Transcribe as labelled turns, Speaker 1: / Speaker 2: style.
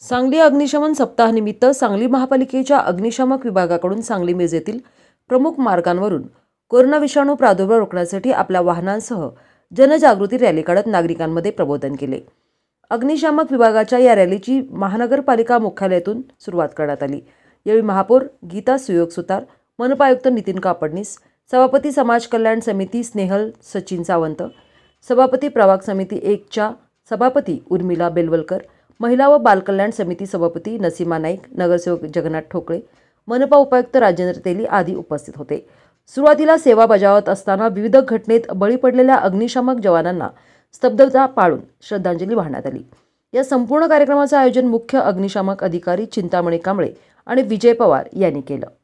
Speaker 1: सांगली अग्निशमन सप्ताहानिमित्त सांगली महापालिकेच्या अग्निशामक विभागाकडून सांगली मेजेतील प्रमुख मार्गांवरून कोरोना विषाणू प्रादुर्भाव रोखण्यासाठी आपल्या वाहनांसह जनजागृती रॅली काढत नागरिकांमध्ये प्रबोधन केले अग्निशामक विभागाच्या या रॅलीची महानगरपालिका मुख्यालयातून सुरुवात करण्यात आली यावेळी महापौर गीता सुयोग सुतार मनपायुक्त नितीन कापडणीस सभापती समाज कल्याण समिती स्नेहल सचिन सावंत सभापती प्रवाग समिती एकच्या सभापती उर्मिला बेलवलकर महिला व बालकल्याण समिती सभापती नसीमा नाईक नगरसेवक जगन्नाथ ठोकळे मनपा उपायुक्त राजेंद्र तेली आदी उपस्थित होते सुरुवातीला सेवा बजावत असताना विविध घटनेत बळी पडलेल्या अग्निशामक जवानांना स्तब्धता पाळून श्रद्धांजली वाहण्यात आली या संपूर्ण कार्यक्रमाचं आयोजन मुख्य अग्निशामक अधिकारी चिंतामणी कांबळे आणि विजय पवार यांनी केलं